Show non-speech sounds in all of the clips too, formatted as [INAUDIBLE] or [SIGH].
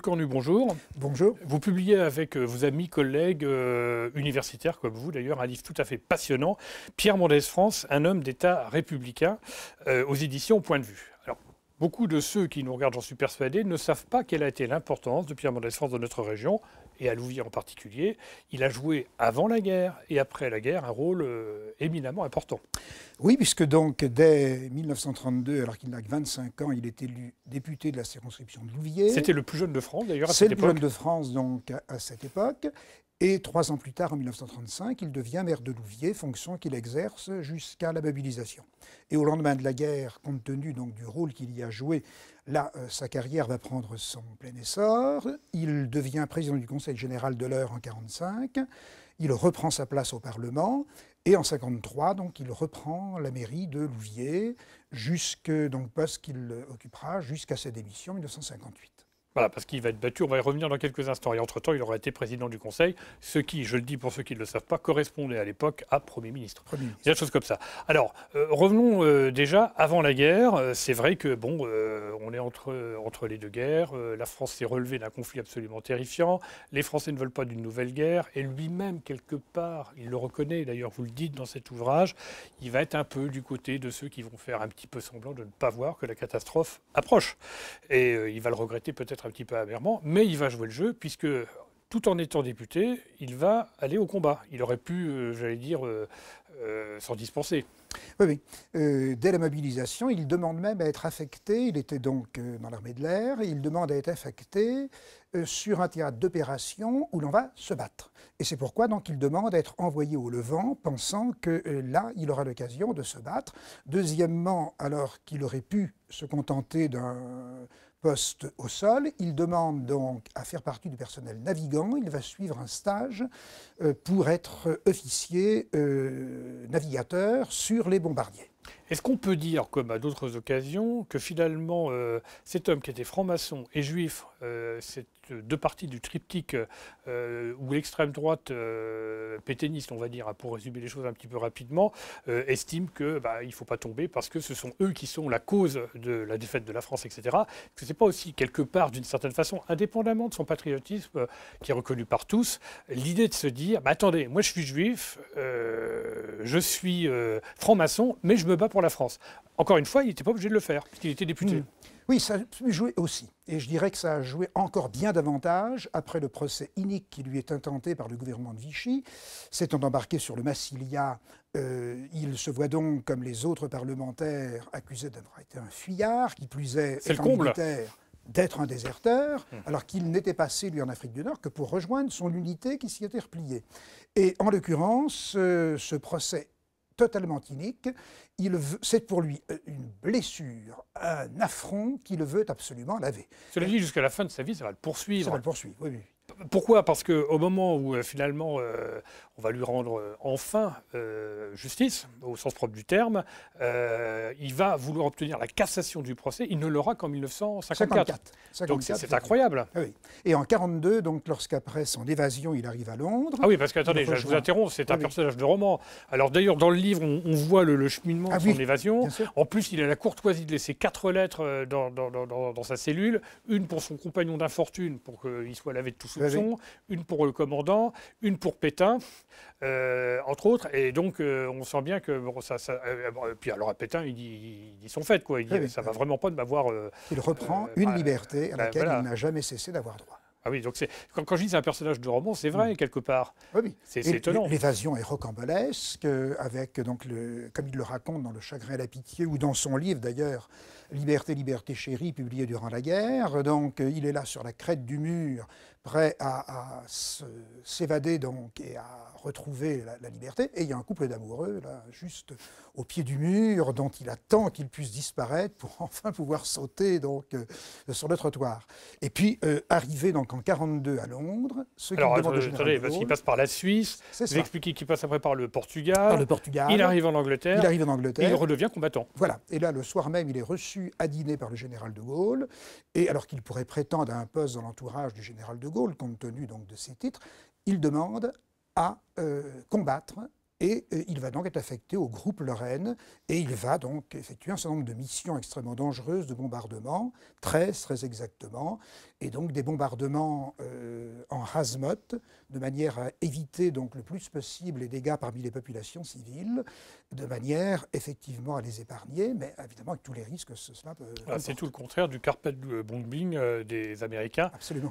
Cornu, bonjour. Bonjour. Vous publiez avec euh, vos amis, collègues euh, universitaires comme vous d'ailleurs un livre tout à fait passionnant, Pierre Mendès France, un homme d'État républicain, euh, aux éditions Point de vue. Alors, beaucoup de ceux qui nous regardent, j'en suis persuadé, ne savent pas quelle a été l'importance de Pierre Mendès France dans notre région, et à Louviers en particulier, il a joué avant la guerre et après la guerre un rôle euh, éminemment important. Oui, puisque donc dès 1932, alors qu'il n'a que 25 ans, il est élu député de la circonscription de Louviers. C'était le plus jeune de France d'ailleurs à cette époque. le plus jeune de France donc à, cette époque. Et trois ans plus tard, en 1935, il devient maire de Louviers, fonction qu'il exerce jusqu'à la mobilisation. Et au lendemain de la guerre, compte tenu donc du rôle qu'il y a joué Là, euh, sa carrière va prendre son plein essor. Il devient président du Conseil général de l'heure en 1945. Il reprend sa place au Parlement. Et en 1953, donc, il reprend la mairie de Louviers, jusque, donc, poste qu'il occupera jusqu'à sa démission en 1958. Voilà, parce qu'il va être battu, on va y revenir dans quelques instants. Et entre-temps, il aura été président du Conseil, ce qui, je le dis pour ceux qui ne le savent pas, correspondait à l'époque à Premier ministre. Il y a des choses comme ça. Alors, euh, revenons euh, déjà avant la guerre. Euh, c'est vrai que, bon, on est entre, entre les deux guerres. la France s'est relevée d'un conflit absolument terrifiant. Les Français ne veulent pas d'une nouvelle guerre. Et lui-même, quelque part, il le reconnaît, d'ailleurs, vous le dites dans cet ouvrage, il va être un peu du côté de ceux qui vont faire un petit peu semblant de ne pas voir que la catastrophe approche. Et il va le regretter peut-être un petit peu amèrement, mais il va jouer le jeu, puisque tout en étant député, il va aller au combat. Il aurait pu, euh, j'allais dire, euh, euh, s'en dispenser. Oui, oui. dès la mobilisation, il demande même à être affecté. Il était donc dans l'armée de l'air. Il demande à être affecté sur un théâtre d'opération où l'on va se battre. Et c'est pourquoi donc il demande à être envoyé au Levant, pensant que là, il aura l'occasion de se battre. Deuxièmement, alors qu'il aurait pu se contenter d'un poste au sol. Il demande donc à faire partie du personnel navigant. Il va suivre un stage euh, pour être officier euh, navigateur sur les bombardiers. Est-ce qu'on peut dire, comme à d'autres occasions, que finalement euh, cet homme qui était franc-maçon et juif, euh, euh, deux parties du triptyque où l'extrême droite pétainiste, on va dire, hein, pour résumer les choses un petit peu rapidement, estime que bah, il ne faut pas tomber parce que ce sont eux qui sont la cause de la défaite de la France, etc. ce que c'est pas aussi quelque part, d'une certaine façon, indépendamment de son patriotisme qui est reconnu par tous, l'idée de se dire, bah, attendez, moi je suis juif, je suis franc-maçon, mais je me pas pour la France. Encore une fois, il n'était pas obligé de le faire, puisqu'il était député. Hmm. Oui, ça a joué aussi. Et je dirais que ça a joué encore bien davantage après le procès inique qui lui est intenté par le gouvernement de Vichy. S'étant embarqué sur le Massilia, euh, il se voit donc, comme les autres parlementaires, accusés d'avoir été un fuyard, qui plus est, est d'être un déserteur, hmm. alors qu'il n'était passé, lui, en Afrique du Nord, que pour rejoindre son unité qui s'y était repliée. Et en l'occurrence, euh, ce procès totalement inique. C'est pour lui euh, une blessure, un affront qu'il veut absolument laver. Cela dit, jusqu'à la fin de sa vie, ça va le poursuivre. Ça va le poursuivre, oui. oui. Pourquoi Parce qu'au moment où euh, finalement euh, on va lui rendre euh, enfin justice, au sens propre du terme, il va vouloir obtenir la cassation du procès. Il ne l'aura qu'en 1954. donc c'est incroyable. Ah Et en 1942, lorsqu'après son évasion, il arrive à Londres. Ah oui, parce que attendez, je, vous interromps, c'est un ah personnage de roman. Alors d'ailleurs, dans le livre, on, voit le, cheminement ah de son évasion. En plus, il a la courtoisie de laisser quatre lettres dans, sa cellule, une pour son compagnon d'infortune pour qu'il soit lavé de tout soupçon une pour le commandant, une pour Pétain, euh, entre autres. Et donc, euh, on sent bien que bon, ça. Euh, puis alors, à Pétain, il dit, il quoi. Il dit, ça ne va vraiment pas de m'avoir. il reprend une bah, liberté à bah, laquelle il n'a jamais cessé d'avoir droit. Ah oui, donc quand, quand je dis c'est un personnage de roman, c'est vrai, mm. quelque part. Oui, C'est étonnant. L'évasion est rocambolesque, avec, donc, le, comme il le raconte dans Le chagrin et la pitié, ou dans son livre d'ailleurs, Liberté, liberté chérie, publié durant la guerre. Donc euh, il est là sur la crête du mur, prêt à, s'évader donc et à retrouver la, liberté. Et il y a un couple d'amoureux, là, juste au pied du mur, dont il attend qu'il puisse disparaître pour [LAUGHS] enfin pouvoir sauter donc, euh, sur le trottoir. Et puis, euh, arrivé donc en 42 à Londres, ce Alors, demande attendez parce qu'il passe par la Suisse, vous expliquez qu'il passe après par le Portugal, par le Portugal, il arrive en Angleterre, il arrive en Angleterre, et il redevient combattant. Voilà, et là, le soir même, il est reçu Adiné à dîner par le général de Gaulle, et alors qu'il pourrait prétendre à un poste dans l'entourage du général de Gaulle, compte tenu donc de ses titres, il demande à euh, combattre et euh, il va donc être affecté au groupe Lorraine et il va donc effectuer un certain nombre de missions extrêmement dangereuses de bombardement, très très exactement, et donc des bombardements euh, en hazmat de manière à éviter donc le plus possible les dégâts parmi les populations civiles de manière effectivement à les épargner, mais évidemment avec tous les risques euh, ah, c'est tout le contraire du carpet bombing euh, des Américains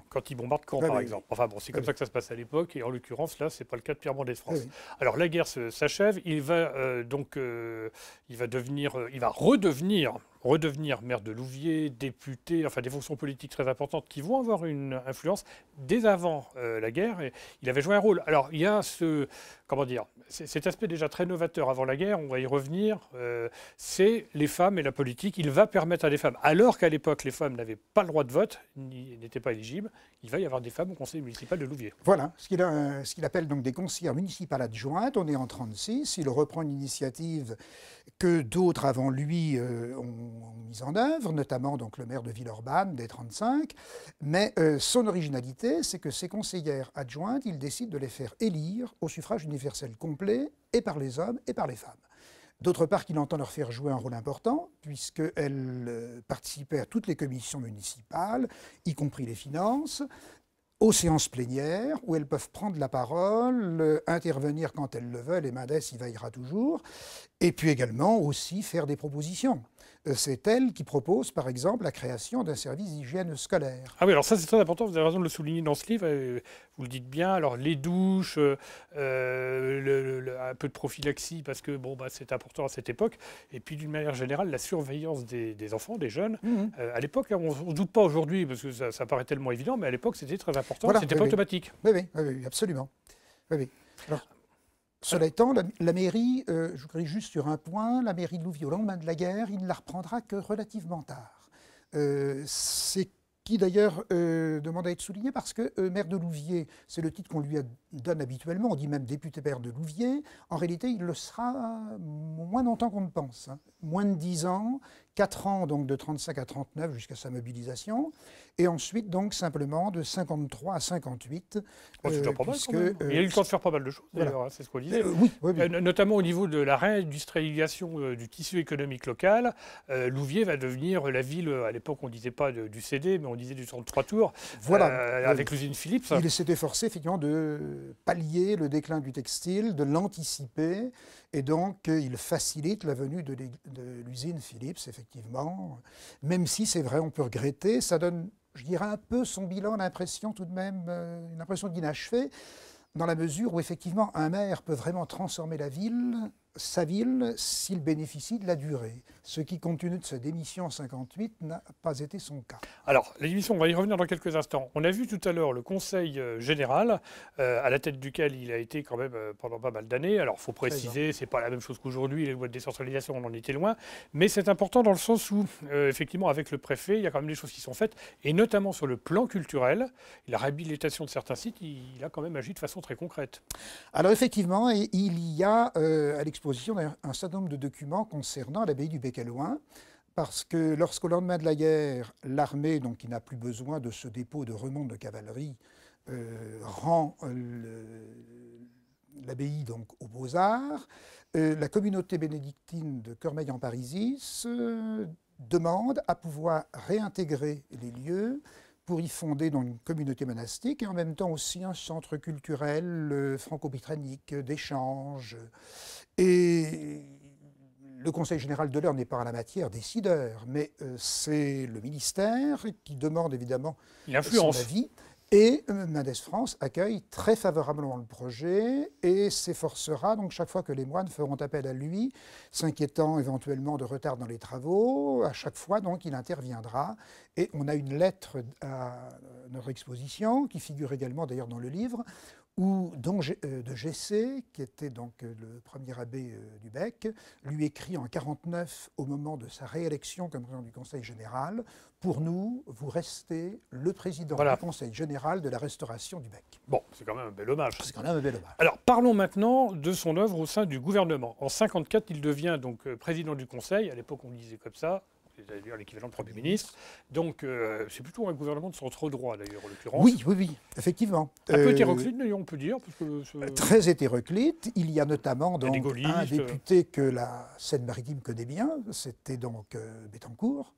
quand ils bombardent Caen, par exemple. Enfin bon, c'est comme ça que ça se passe à l'époque, et en l'occurrence, là, c'est pas le cas de Pierre Mendès France. Alors la guerre s'achève, il va euh, donc il va devenir, il va redevenir redevenir maire de Louviers, député, enfin des fonctions politiques très importantes qui vont avoir une influence dès avant la guerre. Et il avait joué un rôle. Alors il y a ce, comment dire, cet aspect déjà très novateur avant la guerre, on va y revenir, euh, c'est les femmes et la politique. Il va permettre à des femmes, alors qu'à l'époque les femmes n'avaient pas le droit de vote, n'étaient pas éligibles, il va y avoir des femmes au conseil municipal de Louviers. Voilà, ce qu'il appelle donc des conseillères municipales adjointes. On est en 36, il reprend une initiative que d'autres avant lui euh, ont, mise en œuvre, notamment donc le maire de Villeurbanne dès 35. Mais euh, son originalité, c'est que ces conseillères adjointes, il décide de les faire élire au suffrage universel complet et par les hommes et par les femmes. D'autre part, qu'il entend leur faire jouer un rôle important, puisqu'elles euh, participaient à toutes les commissions municipales, y compris les finances, aux séances plénières, où elles peuvent prendre la parole, euh, intervenir quand elles le veulent, et Mendès y vaillera toujours, et puis également aussi faire des propositions. Euh, c'est elle qui propose, par exemple, la création d'un service d'hygiène scolaire. Ah oui, alors ça c'est très important, vous avez raison de le souligner dans ce livre, vous le dites bien, alors les douches, euh, euh, un peu de prophylaxie, parce que bon, bah, c'est important à cette époque, et puis d'une manière générale, la surveillance des, enfants, des jeunes. Mhm. à l'époque, on ne doute pas aujourd'hui, parce que ça, paraît tellement évident, mais à l'époque c'était très important, c'était pas automatique. Oui, oui, absolument. Oui, oui. Alors, cela étant, la, mairie, je euh, je voudrais juste sur un point, la mairie de Louviers, au lendemain de la guerre, il ne la reprendra que relativement tard. Euh, c'est qui d'ailleurs euh, demande à être souligné parce que maire de Louviers, c'est le titre qu'on lui donne habituellement, on dit même député maire de Louviers, en réalité il le sera moins longtemps qu'on ne pense, hein. moins de dix ans, 4 ans, donc de 35 à 39 jusqu'à sa mobilisation, et ensuite donc simplement de 53 à 58. Oh, pas euh, euh, il a eu le temps de faire pas mal de choses, d'ailleurs, hein, c'est ce qu'on disait. Euh, oui, oui, notamment au niveau de la réindustrialisation du tissu économique local, Louviers va devenir la ville, à l'époque on ne disait pas du CD, mais on disait du 33 tours, voilà. avec l'usine Philips. Il s'était forcé effectivement de pallier le déclin du textile, de l'anticiper, et donc il facilite la venue de l'usine Philips, effectivement effectivement, même si c'est vrai, on peut regretter, ça donne, je dirais, un peu son bilan, l'impression tout de même, euh, une impression d'inachevé, dans la mesure où effectivement un maire peut vraiment transformer la ville sa ville s'il bénéficie de la durée, ce qui, compte tenu de sa démission en 58, n'a pas été son cas. Alors, la démission, on va y revenir dans quelques instants. On a vu tout à l'heure le Conseil euh, général, euh, à la tête duquel il a été quand même euh, pendant pas mal d'années. Alors, il faut préciser, ce n'est pas la même chose qu'aujourd'hui, les lois de décentralisation, on en était loin, mais c'est important dans le sens où, effectivement, avec le préfet, il y a quand même des choses qui sont faites, et notamment sur le plan culturel, la réhabilitation de certains sites, il, il a quand même agi de façon très concrète. Alors, effectivement, il y a, à l'expérience d'un un certain nombre de documents concernant l'abbaye du bec parce que lorsqu'au lendemain de la guerre, l'armée, donc qui n'a plus besoin de ce dépôt de remonte de cavalerie, euh, rend euh, l'abbaye donc aux Beaux-Arts, euh, la communauté bénédictine de Cormeil en Parisis demande à pouvoir réintégrer les lieux pour y fonder dans une communauté monastique et en même temps aussi un centre culturel euh, franco-britannique euh, d'échange. Et le Conseil général de l'heure n'est pas à la matière décideur, mais euh, c'est le ministère qui demande évidemment son avis. Et euh, Mendes France accueille très favorablement le projet et s'efforcera, donc chaque fois que les moines feront appel à lui, s'inquiétant éventuellement de retard dans les travaux, à chaque fois donc il interviendra. Et on a une lettre à euh, notre exposition, qui figure également d'ailleurs dans le livre, où euh, de Gessé, qui était donc euh, le premier abbé euh, du Bec, lui écrit en 49, au moment de sa réélection comme président du Conseil général, pour nous, vous restez le président du Conseil général de la restauration du Bec. Bon, c'est quand même un bel hommage. C'est quand même un bel hommage. Alors parlons maintenant de son œuvre au sein du gouvernement. En 54, il devient donc président du Conseil. À l'époque, on disait comme ça l'équivalent de Premier ministre. Donc, euh, c'est plutôt un gouvernement de centre-droit, d'ailleurs, en l'occurrence. Oui, oui, oui, effectivement. Un peu euh, hétéroclite, on peut dire. Euh, très hétéroclite. Il y a notamment donc, un député que la Seine-Maritime connaît bien, c'était donc Bettencourt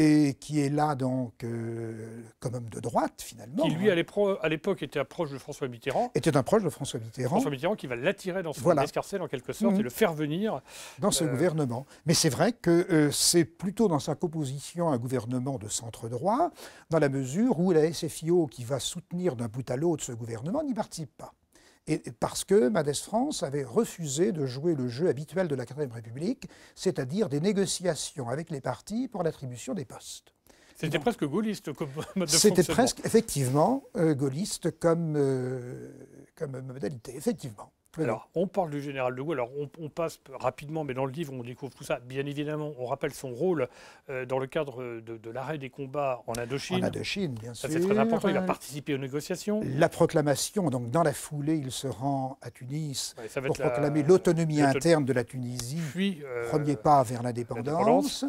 et qui est là donc euh, comme homme de droite finalement. Qui lui hein. à l'époque était proche de François Mitterrand. Était un proche de François Mitterrand. François Mitterrand qui va l'attirer dans son escarcelle en quelque sorte mmh. et le faire venir. Dans ce euh, gouvernement. Mais c'est vrai que euh, c'est plutôt dans sa composition un gouvernement de centre droit, dans la mesure où la SFIO qui va soutenir d'un bout à l'autre ce gouvernement n'y participe pas et parce que Madès France avait refusé de jouer le jeu habituel de la 4ème République, c'est-à-dire des négociations avec les partis pour l'attribution des postes. C'était presque gaulliste comme mode de C'était presque, effectivement, euh, gaulliste comme, euh, comme modalité, effectivement. Alors, on parle du général de Gaulle. Alors, on, passe rapidement, mais dans le livre, on découvre tout ça. Bien évidemment, on rappelle son rôle euh, dans le cadre euh, de, l'arrêt des combats en Indochine. En Indochine, bien sûr. C'est très important. Il a participé aux négociations. La proclamation. Donc, dans la foulée, il se rend à Tunis pour proclamer l'autonomie interne de la Tunisie. Puis, euh, premier pas vers l'indépendance.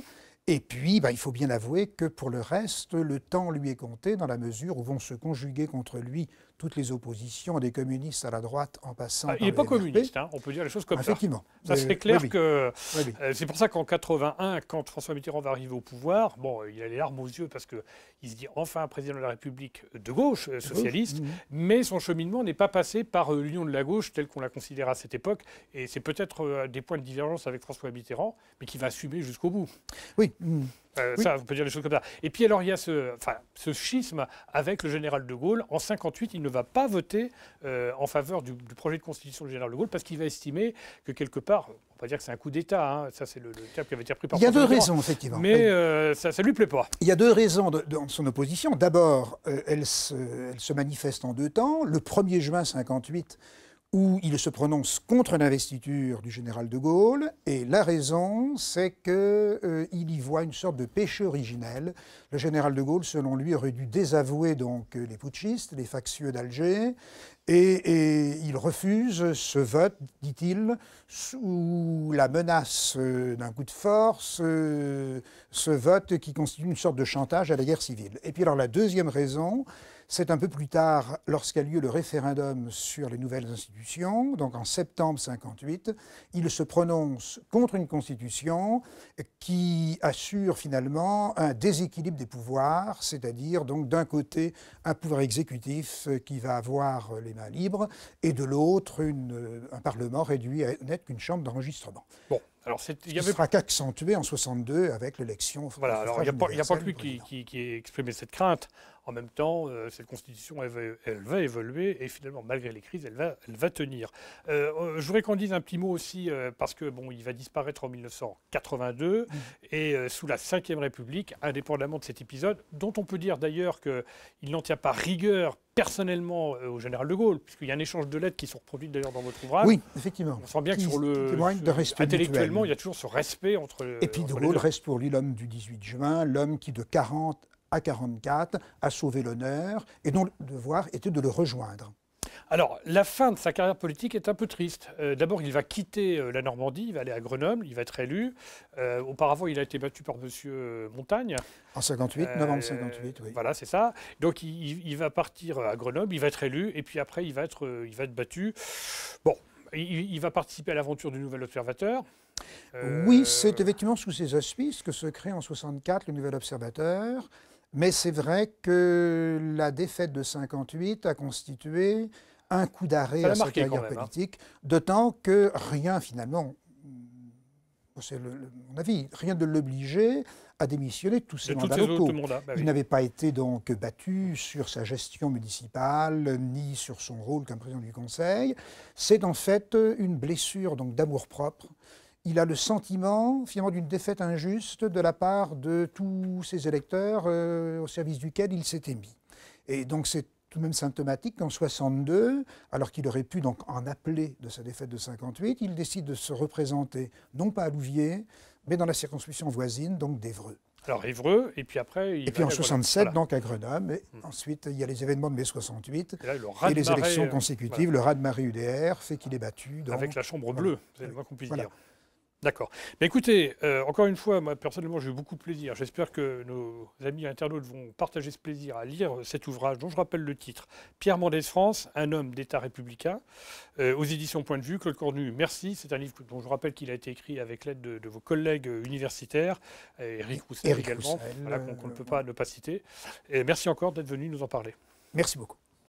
Et puis, bah, il faut bien avouer que pour le reste, le temps lui est compté dans la mesure où vont se conjuguer contre lui toutes les oppositions des communistes à la droite en passant. Ah, il n'est pas communiste, hein. on peut dire les choses comme ça. Effectivement. Ça euh, clair que. Euh, c'est pour ça qu'en 81, quand François Mitterrand va arriver au pouvoir, bon, il a les larmes aux yeux parce qu'il se dit enfin président de la République de gauche, euh, socialiste, mmh, mmh. mais son cheminement n'est pas passé par l'union de la gauche telle qu'on la considère à cette époque. Et c'est peut-être des points de divergence avec François Mitterrand, mais qui va assumer jusqu'au bout. Oui. Mmh. Euh, ça, on peut dire des choses comme ça. Et puis alors, il y a ce, schisme avec le général de Gaulle. En 1958, il ne va pas voter euh, en faveur du, projet de constitution du général de Gaulle parce qu'il va estimer que quelque part, on va dire que c'est un coup d'État. Hein. ça, c'est le, terme qui avait été pris par. Il y a deux raisons, effectivement. Mais euh, ça, ne lui plaît pas. Il y a deux raisons de, son opposition. D'abord, elle se, elle, se, manifeste en deux temps. Le 1er juin 1958 où il se prononce contre l'investiture du général de Gaulle, et la raison, c'est qu'il euh, y voit une sorte de péché originel. Le général de Gaulle, selon lui, aurait dû désavouer donc les putschistes, les factieux d'Alger, et, il refuse ce vote, dit-il, sous la menace euh, d'un coup de force, euh, ce vote qui constitue une sorte de chantage à la guerre civile. Et puis alors la deuxième raison, c'est un peu plus tard, lorsqu'a lieu le référendum sur les nouvelles institutions, donc en septembre 58, il se prononce contre une constitution qui assure finalement un déséquilibre des pouvoirs, c'est-à-dire donc d'un côté un pouvoir exécutif qui va avoir les mains libres et de l'autre un parlement réduit à n'être qu'une chambre d'enregistrement. Bon. Alors, il y avait... sera qu'accentué en 62 avec l'élection. Voilà, alors il n'y a, pas que lui qui, qui, qui cette crainte. En même temps, euh, cette constitution, elle va, évoluer et finalement, malgré les crises, elle va, tenir. Euh, euh, je voudrais qu'on dise un petit mot aussi, parce que bon, il va disparaître en 1982 et sous la Ve République, indépendamment de cet épisode, dont on peut dire d'ailleurs qu'il n'en tient pas rigueur personnellement au général de Gaulle, puisqu'il y a un échange de lettres qui sont reproduites d'ailleurs dans votre ouvrage. Oui, effectivement. On sent bien que sur le, respect intellectuellement, il y a toujours ce respect entre. Et puis de Gaulle reste pour lui l'homme du 18 juin, l'homme qui de 40 à 44, a sauver l'honneur, et dont le devoir était de le rejoindre. Alors, la fin de sa carrière politique est un peu triste. Euh, d'abord, il va quitter euh, la Normandie, il va aller à Grenoble, il va être élu. Euh, auparavant, il a été battu par M. Montagne. En 58, novembre 58, oui. Voilà, c'est ça. Donc, il, va partir à Grenoble, il va être élu, et puis après, il va être, il va être battu. Bon, il, il va participer à l'aventure du Nouvel Observateur. Oui, c'est effectivement sous ses auspices que se crée en 64 le Nouvel Observateur. Mais c'est vrai que la défaite de 58 a constitué un coup d'arrêt à sa carrière hein. politique, d'autant que rien finalement, c'est mon avis, rien de l'obliger à démissionner tous ses mandats locaux. Bah Il n'avait pas été donc battu sur sa gestion municipale ni sur son rôle comme président du Conseil. C'est en fait une blessure donc d'amour propre il a le sentiment finalement d'une défaite injuste de la part de tous ses électeurs euh, au service duquel il s'était mis. Et donc c'est tout de même symptomatique qu'en 62, alors qu'il aurait pu donc en appeler de sa défaite de 58, il décide de se représenter non pas à Louviers, mais dans la circonscription voisine, donc d'Evreux. Alors Évreux, et puis après... Il et puis en 67, donc à Grenoble. Et hmm. Ensuite, il y a les événements de mai 68. Et, les élections euh, consécutives, le raz de Marie UDR fait qu'il est battu. Avec la chambre bleue, c'est le qu'on dire. D'accord. Mais écoutez, euh, encore une fois, moi personnellement, j'ai eu beaucoup de plaisir. J'espère que nos amis internautes vont partager ce plaisir à lire cet ouvrage dont je rappelle le titre Pierre Mendès France, un homme d'État républicain, euh, aux éditions Point de Vue. Claude Cornu, merci. C'est un livre dont je rappelle qu'il a été écrit avec l'aide de, vos collègues universitaires, Eric Roussel également, qu'on ne euh, peut pas ne pas citer. merci encore d'être venu nous en parler. Merci beaucoup.